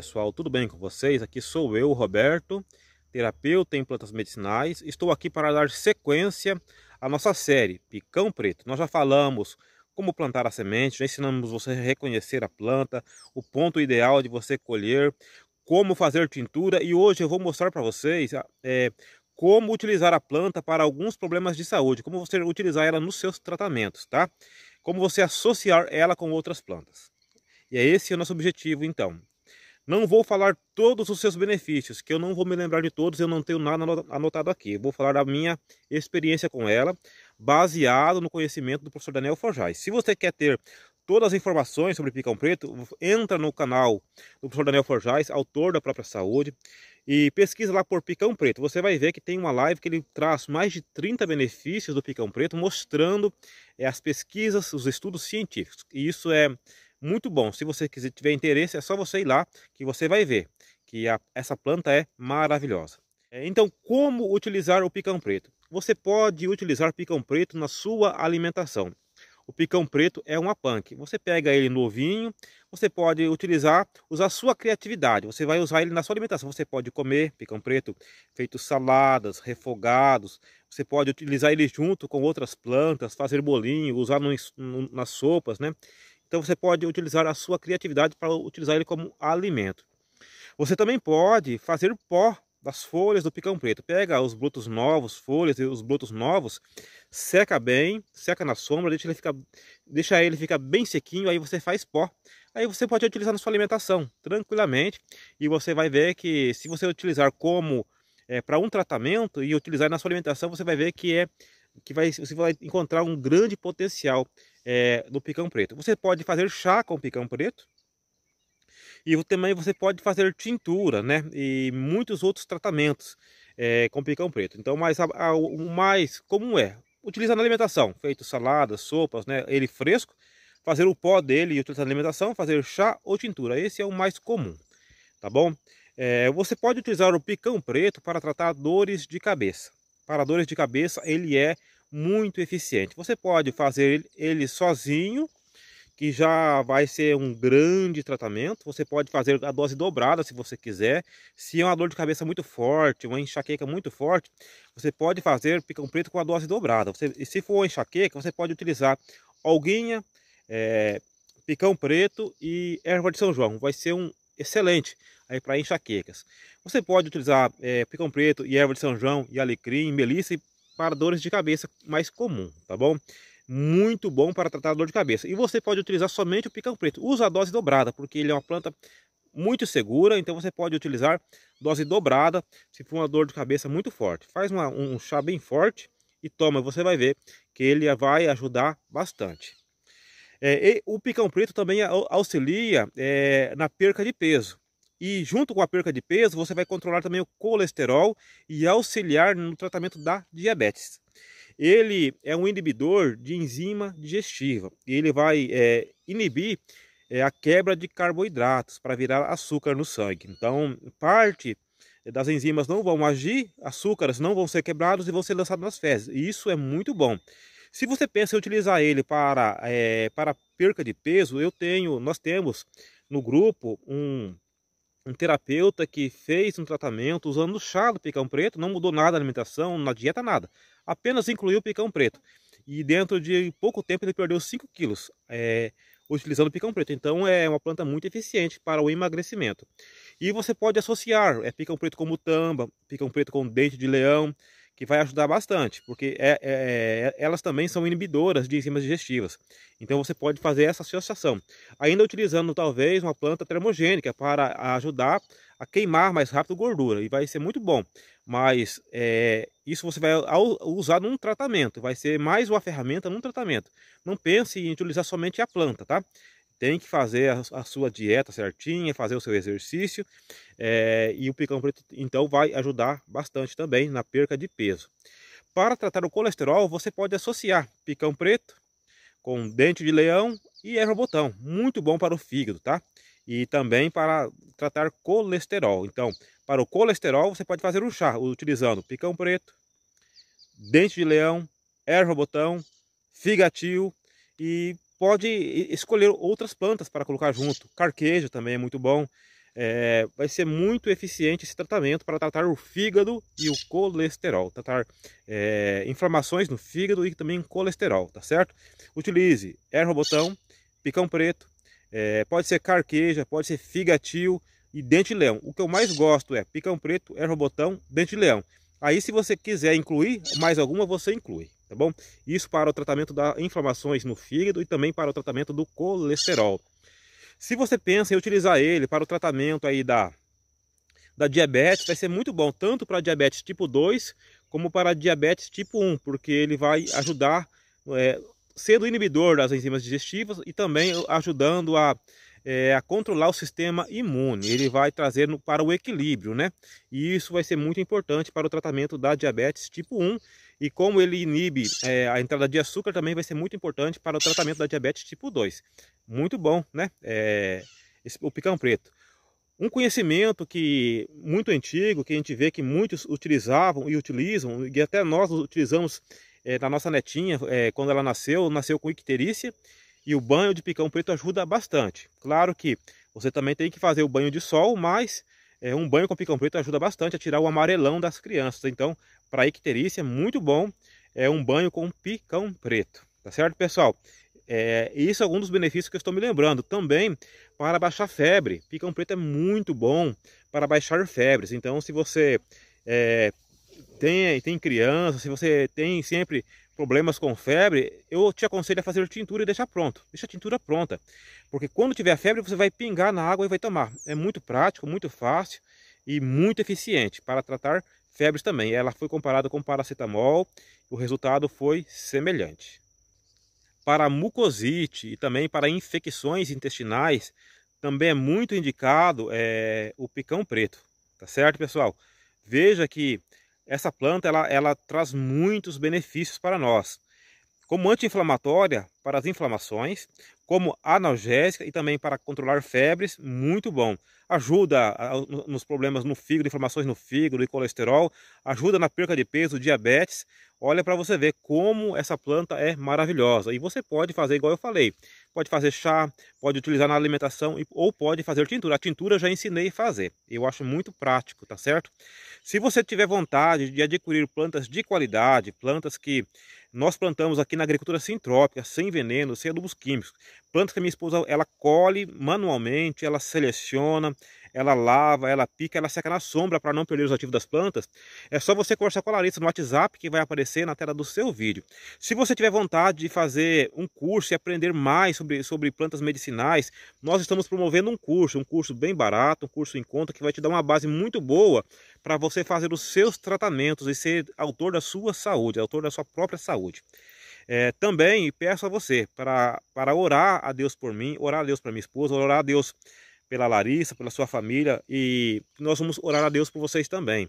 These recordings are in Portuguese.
pessoal, tudo bem com vocês? Aqui sou eu, Roberto, terapeuta em plantas medicinais. Estou aqui para dar sequência à nossa série Picão Preto. Nós já falamos como plantar a semente, já ensinamos você a reconhecer a planta, o ponto ideal de você colher, como fazer tintura e hoje eu vou mostrar para vocês é, como utilizar a planta para alguns problemas de saúde, como você utilizar ela nos seus tratamentos, tá? Como você associar ela com outras plantas. E é esse o nosso objetivo, então. Não vou falar todos os seus benefícios, que eu não vou me lembrar de todos, eu não tenho nada anotado aqui. Vou falar da minha experiência com ela, baseado no conhecimento do professor Daniel Forjai. Se você quer ter todas as informações sobre picão preto, entra no canal do professor Daniel Forjais, autor da própria saúde, e pesquisa lá por picão preto. Você vai ver que tem uma live que ele traz mais de 30 benefícios do picão preto, mostrando é, as pesquisas, os estudos científicos. E isso é muito bom. Se você quiser, tiver interesse, é só você ir lá que você vai ver que a, essa planta é maravilhosa. É, então, como utilizar o picão preto? Você pode utilizar picão preto na sua alimentação. O picão preto é uma punk. Você pega ele novinho, você pode utilizar, usar sua criatividade. Você vai usar ele na sua alimentação. Você pode comer picão preto feito saladas, refogados. Você pode utilizar ele junto com outras plantas, fazer bolinho, usar no, nas sopas, né? Então você pode utilizar a sua criatividade para utilizar ele como alimento. Você também pode fazer pó das folhas do picão preto. Pega os brotos novos, folhas e os brotos novos, seca bem, seca na sombra, deixa ele ficar, deixa ele ficar bem sequinho, aí você faz pó. Aí você pode utilizar na sua alimentação tranquilamente e você vai ver que se você utilizar como é, para um tratamento e utilizar na sua alimentação, você vai ver que é que vai, você vai encontrar um grande potencial é, eh, do picão preto. Você pode fazer chá com picão preto e também você pode fazer tintura, né? E muitos outros tratamentos é, com picão preto. Então, mas a, a, o mais comum é utilizar na alimentação, feito saladas, sopas, né? Ele fresco, fazer o pó dele e utilizar na alimentação, fazer chá ou tintura. Esse é o mais comum, tá bom? É, você pode utilizar o picão preto para tratar dores de cabeça para dores de cabeça, ele é muito eficiente. Você pode fazer ele sozinho, que já vai ser um grande tratamento. Você pode fazer a dose dobrada se você quiser. Se é uma dor de cabeça muito forte, uma enxaqueca muito forte, você pode fazer picão preto com a dose dobrada. Você, e se for enxaqueca, você pode utilizar alguinha, é, picão preto e erva de São João. Vai ser um excelente aí para enxaquecas. Você pode utilizar é, picão preto e erva de São João e alecrim, melissa para dores de cabeça mais comum, tá bom? Muito bom para tratar dor de cabeça. E você pode utilizar somente o picão preto. Usa a dose dobrada, porque ele é uma planta muito segura, então você pode utilizar dose dobrada se for uma dor de cabeça muito forte. Faz uma, um chá bem forte e toma, você vai ver que ele vai ajudar bastante. É, o picão preto também auxilia é, na perca de peso. E junto com a perca de peso, você vai controlar também o colesterol e auxiliar no tratamento da diabetes. Ele é um inibidor de enzima digestiva. Ele vai é, inibir é, a quebra de carboidratos para virar açúcar no sangue. Então, parte das enzimas não vão agir, açúcares não vão ser quebrados e vão ser lançados nas fezes. E isso é muito bom. Se você pensa em utilizar ele para, é, para perca de peso, eu tenho, nós temos no grupo um um terapeuta que fez um tratamento usando chá do picão preto, não mudou nada na alimentação, na dieta, nada. Apenas incluiu o picão preto. E dentro de pouco tempo ele perdeu 5 quilos é, utilizando o picão preto. Então é uma planta muito eficiente para o emagrecimento. E você pode associar é, picão preto com mutamba, picão preto com dente de leão, que vai ajudar bastante, porque é, é, é, elas também são inibidoras de enzimas digestivas. Então você pode fazer essa associação, ainda utilizando talvez uma planta termogênica para ajudar a queimar mais rápido gordura e vai ser muito bom. Mas é, isso você vai usar num tratamento, vai ser mais uma ferramenta num tratamento. Não pense em utilizar somente a planta, tá? tem que fazer a, sua dieta certinha, fazer o seu exercício é, e o picão preto então vai ajudar bastante também na perca de peso. Para tratar o colesterol, você pode associar picão preto com dente de leão e erva botão, muito bom para o fígado, tá? E também para tratar colesterol. Então, para o colesterol, você pode fazer um chá utilizando picão preto, dente de leão, erva botão, figatil e pode escolher outras plantas para colocar junto. Carqueja também é muito bom. É, vai ser muito eficiente esse tratamento para tratar o fígado e o colesterol, tratar é, inflamações no fígado e também colesterol, tá certo? Utilize botão, picão preto, é, pode ser carqueja, pode ser figatil e dente de leão. O que eu mais gosto é picão preto, botão, dente de leão. Aí se você quiser incluir mais alguma, você inclui tá bom? Isso para o tratamento das inflamações no fígado e também para o tratamento do colesterol. Se você pensa em utilizar ele para o tratamento aí da, da diabetes, vai ser muito bom, tanto para diabetes tipo 2 como para diabetes tipo 1, porque ele vai ajudar é, sendo inibidor das enzimas digestivas e também ajudando a, é, a controlar o sistema imune. Ele vai trazer no, para o equilíbrio, né? E isso vai ser muito importante para o tratamento da diabetes tipo 1 e como ele inibe é, a entrada de açúcar, também vai ser muito importante para o tratamento da diabetes tipo 2. Muito bom, né? É, esse, o picão preto. Um conhecimento que muito antigo, que a gente vê que muitos utilizavam e utilizam, e até nós utilizamos é, na nossa netinha, é, quando ela nasceu, nasceu com icterícia, e o banho de picão preto ajuda bastante. Claro que você também tem que fazer o banho de sol, mas é, um banho com picão preto ajuda bastante a tirar o amarelão das crianças. Então, para icterícia, é muito bom é um banho com picão preto. Tá certo, pessoal? É, isso é algum dos benefícios que eu estou me lembrando. Também para baixar febre. Picão preto é muito bom para baixar febres. Então, se você é, tem, tem criança, se você tem sempre problemas com febre, eu te aconselho a fazer a tintura e deixar pronto. Deixa a tintura pronta, porque quando tiver febre você vai pingar na água e vai tomar. É muito prático, muito fácil e muito eficiente para tratar febres também. Ela foi comparada com paracetamol, o resultado foi semelhante. Para mucosite e também para infecções intestinais, também é muito indicado é, o picão preto, tá certo pessoal? Veja que essa planta ela, ela traz muitos benefícios para nós, como anti-inflamatória para as inflamações, como analgésica e também para controlar febres, muito bom. Ajuda nos problemas no fígado, inflamações no fígado e colesterol, ajuda na perca de peso, diabetes, Olha para você ver como essa planta é maravilhosa. E você pode fazer igual eu falei. Pode fazer chá, pode utilizar na alimentação ou pode fazer tintura. A tintura eu já ensinei a fazer. Eu acho muito prático, tá certo? Se você tiver vontade de adquirir plantas de qualidade, plantas que nós plantamos aqui na agricultura sintrópica, sem veneno, sem adubos químicos, plantas que a minha esposa ela colhe manualmente, ela seleciona, ela lava, ela pica, ela seca na sombra para não perder os ativos das plantas. É só você conversar com a Larissa no WhatsApp que vai aparecer na tela do seu vídeo. Se você tiver vontade de fazer um curso e aprender mais sobre, sobre plantas medicinais, nós estamos promovendo um curso, um curso bem barato, um curso em conta que vai te dar uma base muito boa para você fazer os seus tratamentos e ser autor da sua saúde, autor da sua própria saúde. É, também peço a você para, para orar a Deus por mim, orar a Deus para minha esposa, orar a Deus pela Larissa, pela sua família e nós vamos orar a Deus por vocês também.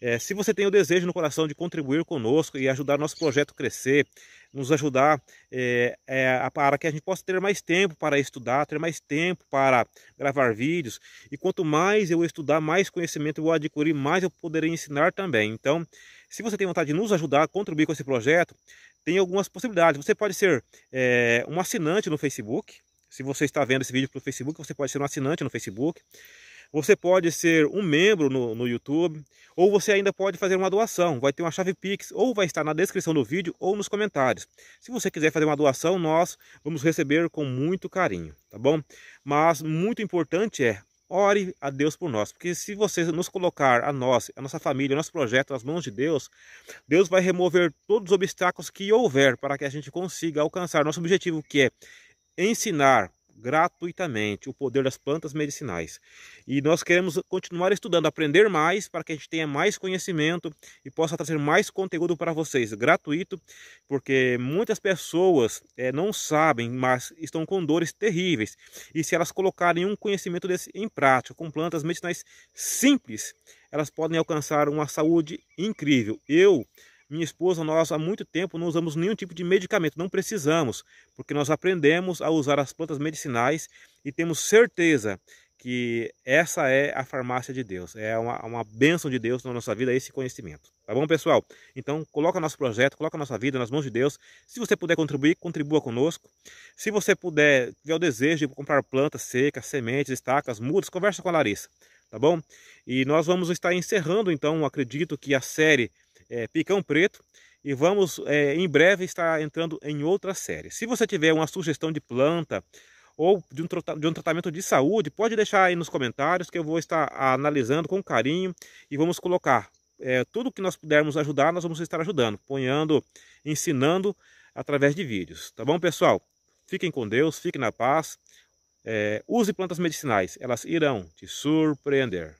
É, se você tem o desejo no coração de contribuir conosco e ajudar nosso projeto crescer, nos ajudar é, é, para que a gente possa ter mais tempo para estudar, ter mais tempo para gravar vídeos. E quanto mais eu estudar, mais conhecimento eu vou adquirir, mais eu poderei ensinar também. Então, se você tem vontade de nos ajudar, contribuir com esse projeto, tem algumas possibilidades. Você pode ser é, um assinante no Facebook. Se você está vendo esse vídeo pelo Facebook, você pode ser um assinante no Facebook. Você pode ser um membro no, no YouTube, ou você ainda pode fazer uma doação. Vai ter uma chave Pix, ou vai estar na descrição do vídeo ou nos comentários. Se você quiser fazer uma doação, nós vamos receber com muito carinho, tá bom? Mas muito importante é ore a Deus por nós, porque se você nos colocar a nós, a nossa família, o nosso projeto nas mãos de Deus, Deus vai remover todos os obstáculos que houver para que a gente consiga alcançar nosso objetivo, que é ensinar gratuitamente o poder das plantas medicinais. E nós queremos continuar estudando, aprender mais para que a gente tenha mais conhecimento e possa trazer mais conteúdo para vocês, gratuito, porque muitas pessoas é, não sabem, mas estão com dores terríveis. E se elas colocarem um conhecimento desse em prática, com plantas medicinais simples, elas podem alcançar uma saúde incrível. Eu minha esposa, nós há muito tempo não usamos nenhum tipo de medicamento, não precisamos, porque nós aprendemos a usar as plantas medicinais e temos certeza que essa é a farmácia de Deus, é uma, uma bênção de Deus na nossa vida esse conhecimento. Tá bom, pessoal? Então, coloca nosso projeto, coloca nossa vida nas mãos de Deus. Se você puder contribuir, contribua conosco. Se você puder, tiver o desejo de comprar plantas secas, sementes, estacas, mudas, conversa com a Larissa, tá bom? E nós vamos estar encerrando, então, acredito que a série é, Picão Preto e vamos é, em breve estar entrando em outra série. Se você tiver uma sugestão de planta ou de um, de um, tratamento de saúde, pode deixar aí nos comentários que eu vou estar analisando com carinho e vamos colocar é, tudo que nós pudermos ajudar, nós vamos estar ajudando, ponhando, ensinando através de vídeos. Tá bom, pessoal? Fiquem com Deus, fiquem na paz. É, use plantas medicinais, elas irão te surpreender.